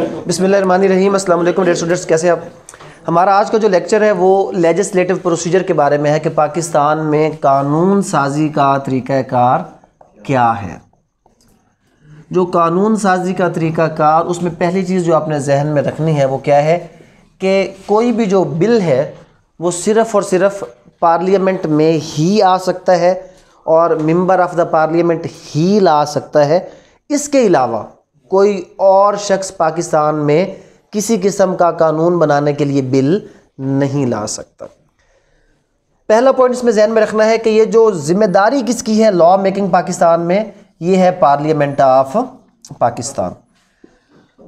बिसमीम असल dear students कैसे आप हमारा आज का जो लेक्चर है वो लेजिस्लेटिव प्रोसीजर के बारे में है कि पाकिस्तान में कानून साजी का तरीक़ाकार क्या है जो कानून साजी का तरीक़ाकार उसमें पहली चीज़ जो आपने जहन में रखनी है वो क्या है कि कोई भी जो बिल है वो सिर्फ़ और सिर्फ़ पार्लियामेंट में ही आ सकता है और मेंबर ऑफ़ द पार्लियामेंट ही ला सकता है इसके अलावा कोई और शख्स पाकिस्तान में किसी किस्म का कानून बनाने के लिए बिल नहीं ला सकता पहला पॉइंट इसमें जहन में रखना है कि ये जो जिम्मेदारी किसकी है लॉ मेकिंग पाकिस्तान में ये है पार्लियामेंट ऑफ पाकिस्तान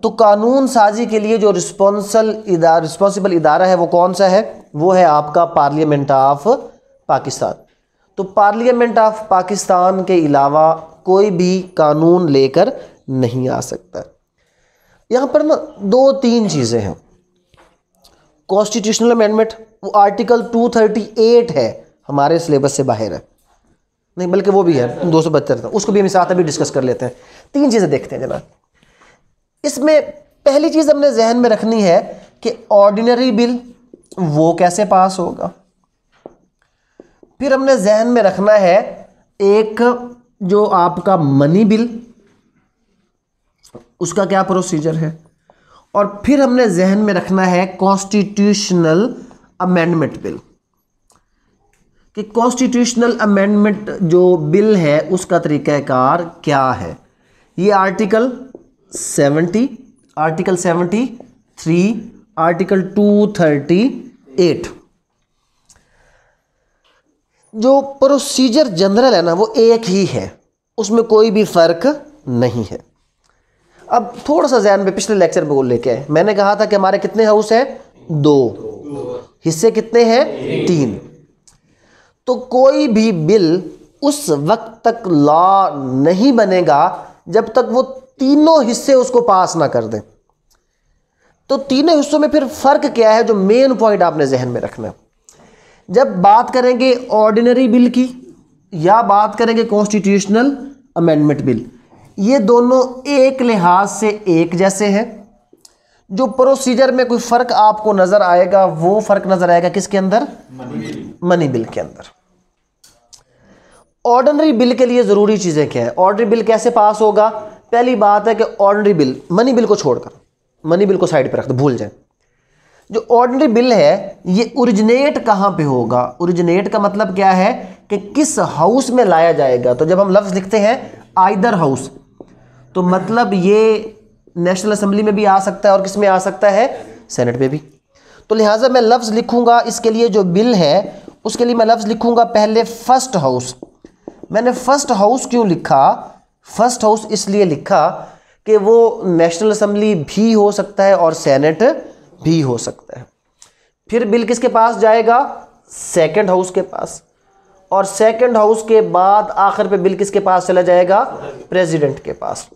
तो कानून साजी के लिए जो रिस्पॉन्सल इदार रिस्पॉन्सिबल इदारा है वो कौन सा है वो है आपका पार्लियामेंट ऑफ पाकिस्तान तो पार्लियामेंट ऑफ पाकिस्तान के अलावा कोई भी कानून लेकर नहीं आ सकता यहां पर ना दो तीन चीज़ें हैं कॉन्स्टिट्यूशनल अमेंडमेंट वो आर्टिकल 238 है हमारे सिलेबस से बाहर है नहीं बल्कि वो भी है दो सौ बहत्तर था उसको भी हम साथ अभी डिस्कस कर लेते हैं तीन चीज़ें देखते हैं जनाब इसमें पहली चीज़ हमने जहन में रखनी है कि ऑर्डिनरी बिल वो कैसे पास होगा फिर हमने जहन में रखना है एक जो आपका मनी बिल उसका क्या प्रोसीजर है और फिर हमने जहन में रखना है कॉन्स्टिट्यूशनल अमेंडमेंट बिल कि कॉन्स्टिट्यूशनल अमेंडमेंट जो बिल है उसका तरीक़ाकार क्या है ये आर्टिकल 70 आर्टिकल 73 आर्टिकल 238 जो प्रोसीजर जनरल है ना वो एक ही है उसमें कोई भी फ़र्क नहीं है अब थोड़ा सा जहन में पिछले लेक्चर में बोल लेके आए मैंने कहा था कि हमारे कितने हाउस हैं दो हिस्से कितने हैं तीन तो कोई भी बिल उस वक्त तक लॉ नहीं बनेगा जब तक वो तीनों हिस्से उसको पास ना कर दें तो तीनों हिस्सों में फिर फर्क क्या है जो मेन पॉइंट आपने जहन में रखना जब बात करेंगे ऑर्डिनरी बिल की या बात करेंगे कॉन्स्टिट्यूशनल अमेंडमेंट बिल ये दोनों एक लिहाज से एक जैसे हैं जो प्रोसीजर में कोई फ़र्क आपको नज़र आएगा वो फ़र्क नज़र आएगा किसके अंदर मनी बिल के अंदर ऑर्डनरी बिल के लिए ज़रूरी चीज़ें क्या है ऑर्डनरी बिल कैसे पास होगा पहली बात है कि ऑर्डनरी बिल मनी बिल को छोड़कर मनी बिल को साइड पर रख दो भूल जाए जो ऑर्डनरी बिल है ये ओरिजिनेट कहां पे होगा ओरिजिनेट का मतलब क्या है कि किस हाउस में लाया जाएगा तो जब हम लफ्ज़ लिखते हैं आइदर हाउस तो मतलब ये नेशनल असम्बली में भी आ सकता है और किस में आ सकता है सेनेट में भी तो लिहाजा मैं लफ्ज़ लिखूंगा इसके लिए जो बिल है उसके लिए मैं लफ्ज़ लिखूंगा पहले फर्स्ट हाउस मैंने फर्स्ट हाउस क्यों लिखा फर्स्ट हाउस इसलिए लिखा कि वो नेशनल असम्बली भी हो सकता है और सेनेट भी हो सकता है फिर बिल किसके पास जाएगा सेकेंड हाउस के पास और सेकेंड हाउस के बाद आखिर पे बिल किसके पास चला जाएगा प्रेसिडेंट के पास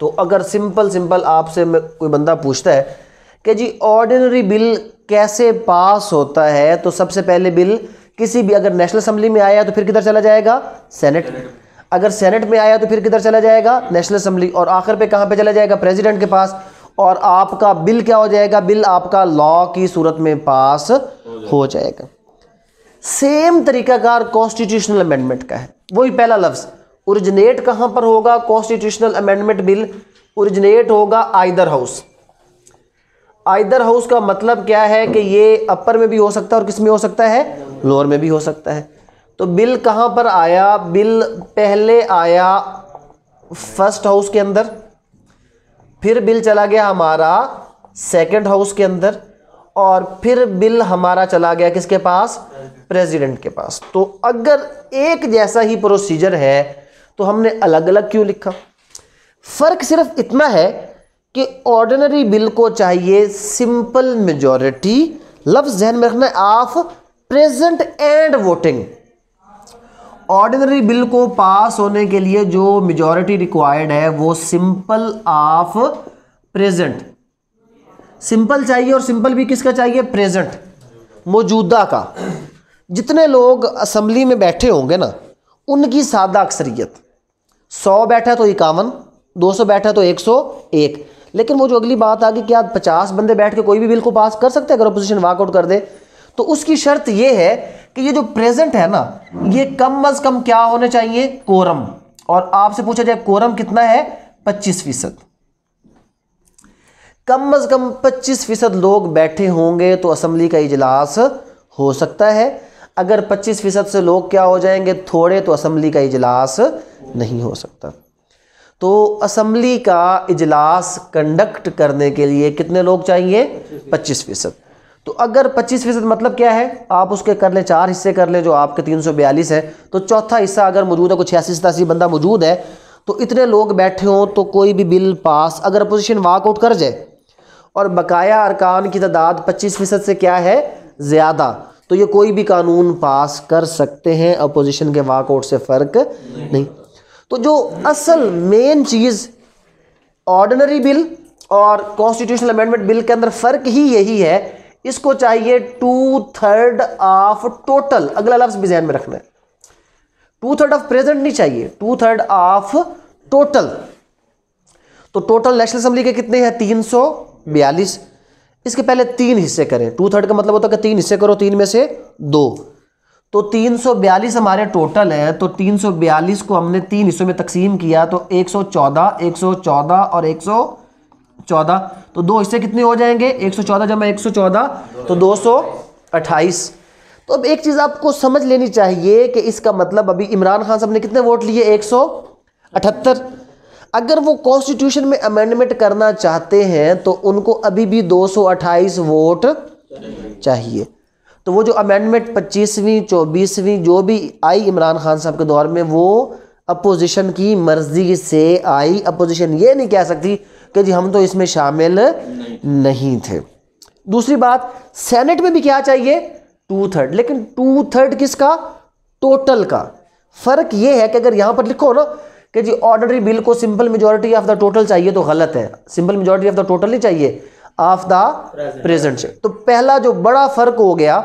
तो अगर सिंपल सिंपल आपसे कोई बंदा पूछता है कि जी ऑर्डिनरी बिल कैसे पास होता है तो सबसे पहले बिल किसी भी अगर नेशनल असम्बली में आया तो फिर किधर चला जाएगा सेनेट अगर सेनेट में आया तो फिर किधर चला जाएगा नेशनल असम्बली और आखिर पे कहाँ पे चला जाएगा प्रेसिडेंट के पास और आपका बिल क्या हो जाएगा बिल आपका लॉ की सूरत में पास हो जाएगा सेम तरीकाकार कॉन्स्टिट्यूशनल अमेंडमेंट का है वही पहला लफ्ज़ ओरिजिनेट कहां पर होगा कॉन्स्टिट्यूशनल अमेंडमेंट बिल ओरिजिनेट होगा आइदर हाउस आइदर हाउस का मतलब क्या है कि ये अपर में भी हो सकता है और किस में हो सकता है लोअर में भी हो सकता है तो बिल कहां पर आया बिल पहले आया फर्स्ट हाउस के अंदर फिर बिल चला गया हमारा सेकंड हाउस के अंदर और फिर बिल हमारा चला गया किसके पास प्रेसिडेंट के पास तो अगर एक जैसा ही प्रोसीजर है तो हमने अलग अलग क्यों लिखा फ़र्क सिर्फ इतना है कि ऑर्डिनरी बिल को चाहिए सिंपल मेजॉरिटी लफ्ज़ जहन में रखना है of present and voting ordinary bill को पास होने के लिए जो मेजॉरिटी रिक्वायर्ड है वो सिंपल ऑफ प्रेजेंट सिंपल चाहिए और सिंपल भी किसका चाहिए प्रेजेंट मौजूदा का जितने लोग असम्बली में बैठे होंगे ना उनकी सादा अक्सरियत सौ बैठा तो इक्यावन दो सौ बैठा तो एक सौ एक लेकिन वो जो अगली बात आ गई क्या पचास बंदे बैठ के कोई भी बिल को पास कर सकते हैं अगर अपोजिशन वाकआउट कर दे तो उसकी शर्त ये है कि ये जो प्रेजेंट है ना ये कम अज कम क्या होने चाहिए कोरम और आपसे पूछा जाए कोरम कितना है पच्चीस फीसद कम अज कम पच्चीस फीसद लोग बैठे होंगे तो असम्बली का इजलास हो सकता है अगर 25 फीसद से लोग क्या हो जाएंगे थोड़े तो असम्बली का इजलास नहीं हो सकता तो असम्बली का इजलास कंडक्ट करने के लिए कितने लोग चाहिए 25 फीसद तो अगर 25 फीसद मतलब क्या है आप उसके कर लें चार हिस्से कर लें जो आपके 342 है तो चौथा हिस्सा अगर मौजूद है कुछ छियासी सतासी बंदा मौजूद है तो इतने लोग बैठे हों तो कोई भी बिल पास अगर अपोजिशन वाकआउट कर जाए और बकाया अरकान की तादाद पच्चीस फ़ीसद से क्या है ज़्यादा तो ये कोई भी कानून पास कर सकते हैं अपोजिशन के वाकआउट से फ़र्क नहीं।, नहीं तो जो असल मेन चीज़ ऑर्डनरी बिल और कॉन्स्टिट्यूशनल अमेंडमेंट बिल के अंदर फ़र्क ही यही है इसको चाहिए टू थर्ड ऑफ टोटल अगला लफ्ज भी जहन में रखना है टू थर्ड ऑफ प्रेजेंट नहीं चाहिए टू थर्ड ऑफ टोटल तो टोटल नेशनल असेंबली के कितने हैं तीन सौ बयालीस इसके पहले तीन हिस्से करें टू थर्ड का मतलब होता है कि तीन हिस्से करो तीन में से दो तो 342 हमारे टोटल है तो 342 को हमने तीन हिस्सों में तकसीम किया तो 114 114 और 114 तो दो हिस्से कितने हो जाएंगे 114 जमा 114 तो 228 तो अब एक चीज़ आपको समझ लेनी चाहिए कि इसका मतलब अभी इमरान खान साहब ने कितने वोट लिए एक अगर वो कॉन्स्टिट्यूशन में अमेंडमेंट करना चाहते हैं तो उनको अभी भी 228 वोट चाहिए तो वो जो अमेंडमेंट 25वीं 24वीं जो भी आई इमरान खान साहब के दौर में वो अपोजिशन की मर्जी से आई अपोजिशन ये नहीं कह सकती कि जी हम तो इसमें शामिल नहीं, नहीं थे दूसरी बात सेनेट में भी क्या चाहिए टू थर्ड लेकिन टू थर्ड किसका टोटल का फर्क यह है कि अगर यहां पर लिखो ना कि जी ऑर्डनरी बिल को simple majority of the total चाहिए तो गलत है simple majority of the total ही चाहिए ऑफ द प्रेजेंट तो पहला जो बड़ा फर्क हो गया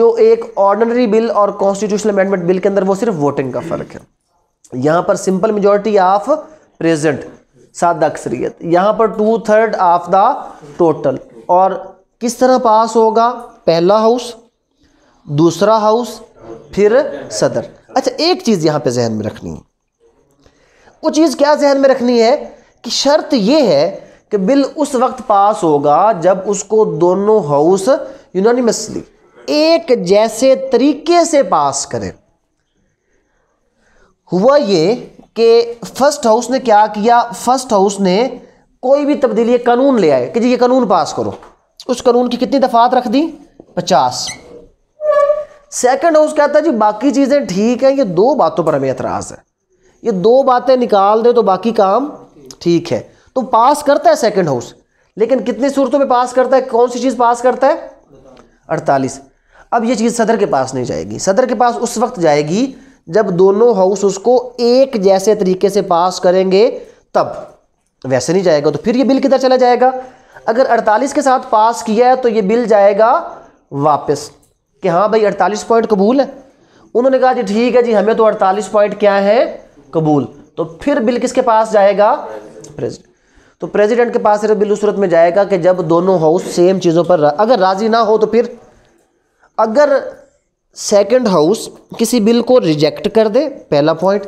जो एक ऑर्डनरी बिल और कॉन्स्टिट्यूशनल अमेंडमेंट बिल के अंदर वो सिर्फ वोटिंग का फर्क है यहां पर सिंपल मेजोरिटी ऑफ प्रेजेंट सादा अक्सरियत यहां पर two third of the total और किस तरह पास होगा पहला हाउस दूसरा हाउस फिर सदर अच्छा एक चीज यहां पे जहन में रखनी है वो चीज़ क्या जहन में रखनी है कि शर्त ये है कि बिल उस वक्त पास होगा जब उसको दोनों हाउस यूनानिमसली एक जैसे तरीके से पास करें हुआ ये कि फर्स्ट हाउस ने क्या किया फर्स्ट हाउस ने कोई भी तब्दीली कानून ले आए कि जी ये कानून पास करो उस कानून की कितनी दफात रख दी पचास सेकंड हाउस कहता है जी बाकी चीज़ें ठीक हैं ये दो बातों पर हमें एतराज़ है ये दो बातें निकाल दे तो बाकी काम ठीक है तो पास करता है सेकंड हाउस लेकिन कितनी सूरतों में पास करता है कौन सी चीज़ पास करता है अड़तालीस अब ये चीज़ सदर के पास नहीं जाएगी सदर के पास उस वक्त जाएगी जब दोनों हाउस उसको एक जैसे तरीके से पास करेंगे तब वैसे नहीं जाएगा तो फिर ये बिल किधर चला जाएगा अगर 48 के साथ पास किया है तो ये बिल जाएगा वापस कि हाँ भाई 48 पॉइंट कबूल है उन्होंने कहा जी ठीक है जी हमें तो 48 पॉइंट क्या है कबूल तो फिर बिल किसके पास जाएगा प्रेसिडेंट तो प्रेसिडेंट के पास बिल उस सूरत में जाएगा कि जब दोनों हाउस सेम चीज़ों पर अगर राज़ी ना हो तो फिर अगर सेकंड हाउस किसी बिल को रिजेक्ट कर दे पहला पॉइंट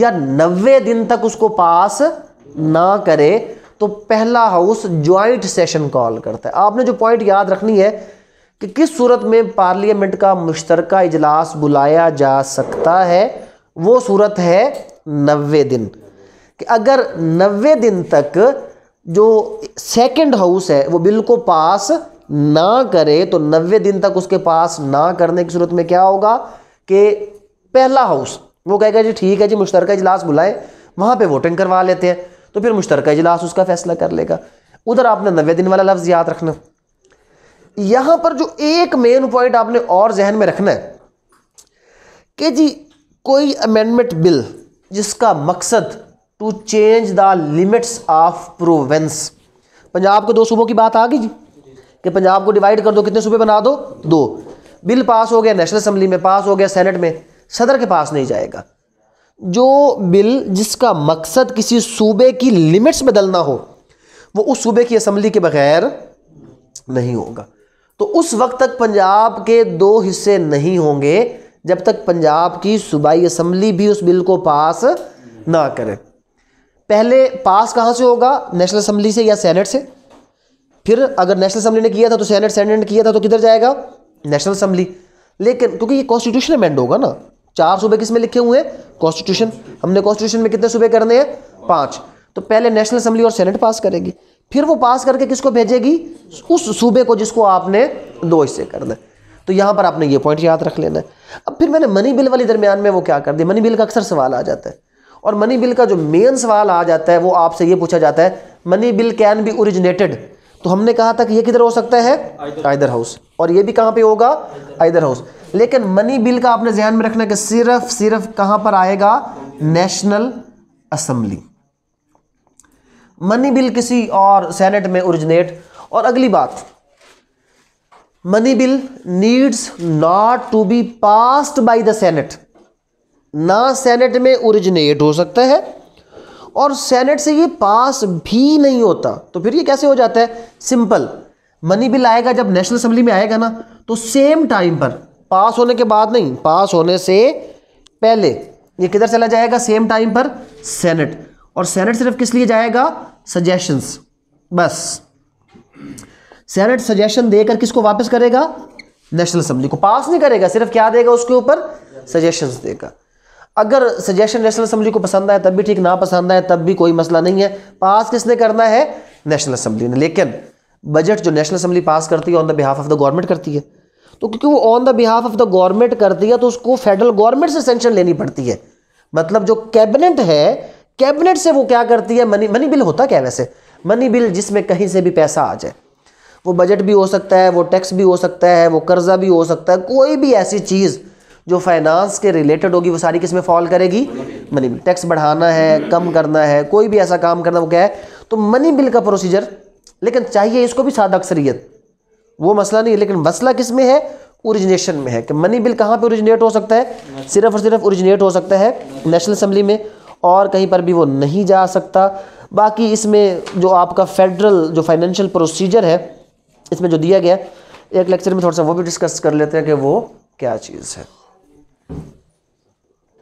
या नब्बे दिन तक उसको पास ना करे तो पहला हाउस ज्वाइंट सेशन कॉल करता है आपने जो पॉइंट याद रखनी है कि किस सूरत में पार्लियामेंट का मुश्तरका इजलास बुलाया जा सकता है वो सूरत है नबे दिन कि अगर नबे दिन तक जो सेकंड हाउस है वो बिल को पास ना करे तो नबे दिन तक उसके पास ना करने की सूरत में क्या होगा कि पहला हाउस वो कहेगा जी ठीक है जी मुश्तरका इजलास बुलाएं वहाँ पे वोटिंग करवा लेते हैं तो फिर मुश्तरका इजलास उसका फैसला कर लेगा उधर आपने नबे दिन वाला लफ्ज़ याद रखना यहाँ पर जो एक मेन पॉइंट आपने और जहन में रखना है कि जी कोई अमेंडमेंट बिल जिसका मकसद to change the limits of province Punjab को दो सूबों की बात आ गई जी कि पंजाब को डिवाइड कर दो कितने सूबे बना दो दो बिल पास हो गया नेशनल असम्बली में पास हो गया सेनेट में सदर के पास नहीं जाएगा जो बिल जिसका मकसद किसी सूबे की लिमिट्स बदलना हो वो उस सूबे की असम्बली के बगैर नहीं होगा तो उस वक्त तक पंजाब के दो हिस्से नहीं होंगे जब तक पंजाब की सूबाई असम्बली भी उस बिल को पास ना करे पहले पास कहाँ से होगा नेशनल असम्बली से या सेनेट से फिर अगर नेशनल असम्बली ने किया था तो सेनेट सेनेट ने किया था तो किधर जाएगा नेशनल असम्बली लेकिन क्योंकि ये कॉन्स्टिट्यूशन अमेंड होगा ना चार सूबे किस में लिखे हुए हैं कॉन्स्टिट्यूशन हमने कॉन्स्टिट्यूशन में कितने सूबे करने हैं पाँच तो पहले नेशनल असम्बली और सेनेट पास करेगी फिर वो पास करके किसको भेजेगी उस सूबे को जिसको आपने दो हिस्से करना है तो यहाँ पर आपने ये पॉइंट याद रख लेना है अब फिर मैंने मनी बिल वाली दरमियान में वो क्या कर दिया मनी बिल का अक्सर सवाल आ जाता है और मनी बिल का जो मेन सवाल आ जाता है वो आपसे ये पूछा जाता है money bill can be originated तो हमने कहा था कि ये किधर हो सकता है आइदर हाउस और ये भी कहाँ पे होगा आइदर हाउस लेकिन मनी बिल का आपने ध्यान में रखना कि सिर्फ सिर्फ कहाँ पर आएगा नेशनल असम्बली मनी बिल किसी और सेनेट में ओरिजिनेट और अगली बात money bill needs not to be passed by the senate ना सेनेट में ओरिजिनेट हो सकता है और सेनेट से ये पास भी नहीं होता तो फिर ये कैसे हो जाता है सिंपल मनी बिल आएगा जब नेशनल असेंबली में आएगा ना तो सेम टाइम पर पास होने के बाद नहीं पास होने से पहले ये किधर चला जाएगा सेम टाइम पर सेनेट और सेनेट सिर्फ किस लिए जाएगा सजेशंस बस सेनेट सजेशन देकर किसको वापस करेगा नेशनल असम्बली को पास नहीं करेगा सिर्फ क्या देगा उसके ऊपर सजेशन देगा अगर सजेशन नेशनल असेंबली को पसंद आए तब भी ठीक ना पसंद आए तब भी कोई मसला नहीं है पास किसने करना है नेशनल असम्बली ने लेकिन बजट जो नेशनल असम्बली पास करती है on the behalf of the government करती है तो क्योंकि वो on the behalf of the government करती है तो उसको फेडरल गवर्नमेंट से सेंशन लेनी पड़ती है मतलब जो कैबिनेट है कैबिनेट से वो क्या करती है मनी मनी बिल होता क्या वैसे मनी बिल जिसमें कहीं से भी पैसा आ जाए वो बजट भी हो सकता है वो टैक्स भी हो सकता है वो कर्जा भी हो सकता है कोई भी ऐसी चीज़ जो फाइनेंस के रिलेटेड होगी वो सारी किस में फॉल करेगी मनी बिल टैक्स बढ़ाना है कम करना है कोई भी ऐसा काम करना वो क्या है तो मनी बिल का प्रोसीजर लेकिन चाहिए इसको भी सादा अक्सरियत वो मसला नहीं है लेकिन मसला किस में है ओरिजिनेशन में है कि मनी बिल कहाँ पे ओरिजिनेट हो सकता है सिर्फ और सिर्फ ओरिजिनेट हो सकता है नेशनल असम्बली में और कहीं पर भी वो नहीं जा सकता बाकी इसमें जो आपका फेडरल जो फाइनेंशियल प्रोसीजर है इसमें जो दिया गया एक लेक्चर में थोड़ा सा वो भी डिस्कस कर लेते हैं कि वो क्या चीज़ है